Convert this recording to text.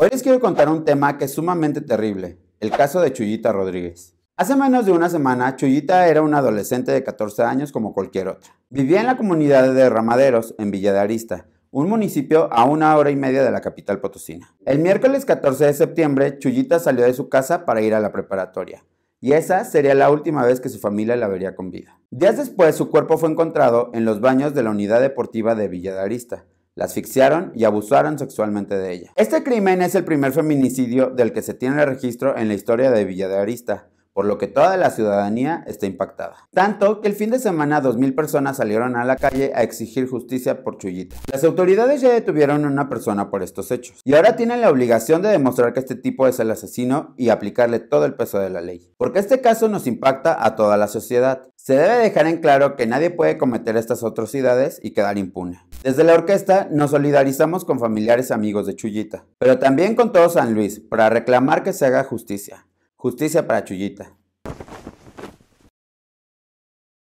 Hoy les quiero contar un tema que es sumamente terrible, el caso de Chuyita Rodríguez. Hace menos de una semana, Chuyita era una adolescente de 14 años como cualquier otra. Vivía en la comunidad de Ramaderos, en Villa de Arista, un municipio a una hora y media de la capital potosina. El miércoles 14 de septiembre, Chuyita salió de su casa para ir a la preparatoria, y esa sería la última vez que su familia la vería con vida. Días después, su cuerpo fue encontrado en los baños de la unidad deportiva de Villa de Arista, la asfixiaron y abusaron sexualmente de ella. Este crimen es el primer feminicidio del que se tiene registro en la historia de Villa de Arista por lo que toda la ciudadanía está impactada. Tanto que el fin de semana 2.000 personas salieron a la calle a exigir justicia por Chuyita. Las autoridades ya detuvieron a una persona por estos hechos y ahora tienen la obligación de demostrar que este tipo es el asesino y aplicarle todo el peso de la ley. Porque este caso nos impacta a toda la sociedad. Se debe dejar en claro que nadie puede cometer estas atrocidades y quedar impune. Desde la orquesta nos solidarizamos con familiares y amigos de Chuyita, pero también con todo San Luis para reclamar que se haga justicia. Justicia para Chuyita.